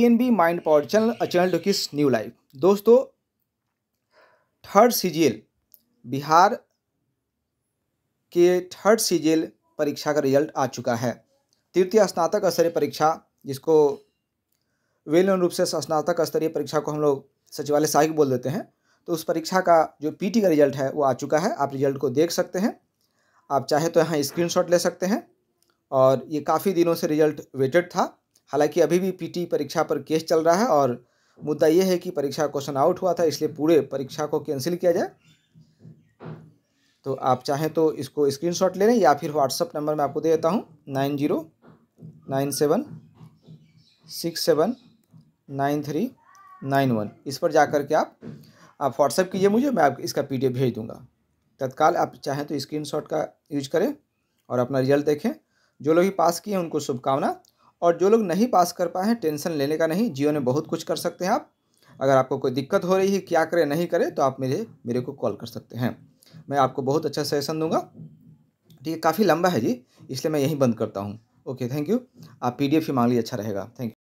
P mind power channel a channel to kiss new life दोस्तों third CGL Bihar के third CGL परीक्षा का result आ चुका है तृतीय स्नातक स्तरीय परीक्षा जिसको वेल नोन रूप से स्नातक स्तरीय परीक्षा को हम लोग सचिवालय साहिक बोल देते हैं तो उस परीक्षा का जो पीटी का रिजल्ट है वो आ चुका है आप रिजल्ट को देख सकते हैं आप चाहे तो यहाँ स्क्रीनशॉट ले सकते हैं और ये काफ़ी दिनों से रिजल्ट वेटेड था हालांकि अभी भी पीटी परीक्षा पर केस चल रहा है और मुद्दा यह है कि परीक्षा क्वेश्चन आउट हुआ था इसलिए पूरे परीक्षा को कैंसिल किया जाए तो आप चाहें तो इसको स्क्रीनशॉट ले लें या फिर व्हाट्सअप नंबर मैं आपको दे देता हूँ nine zero nine seven six seven nine three nine one इस पर जा कर के आप आप व्हाट्सअप कीजिए मुझे मैं आप इसका पीडीएफ भेज दूंगा तत्काल आप चाहें तो स्क्रीनशॉट का यूज करें और अपना रिजल्ट देखें जो लोग भी पास किए हैं उनको शुभकामना और जो लोग नहीं पास कर पाए हैं टेंशन लेने का नहीं जियो ने बहुत कुछ कर सकते हैं आप अगर आपको कोई दिक्कत हो रही है क्या करें नहीं करें तो आप मेरे मेरे को कॉल कर सकते हैं मैं आपको बहुत अच्छा सजेशन दूंगा ठीक है काफ़ी लंबा है जी इसलिए मैं यहीं बंद करता हूँ ओके थैंक यू आप पी डी एफ ही मांग लीजिए अच्छा रहेगा थैंक यू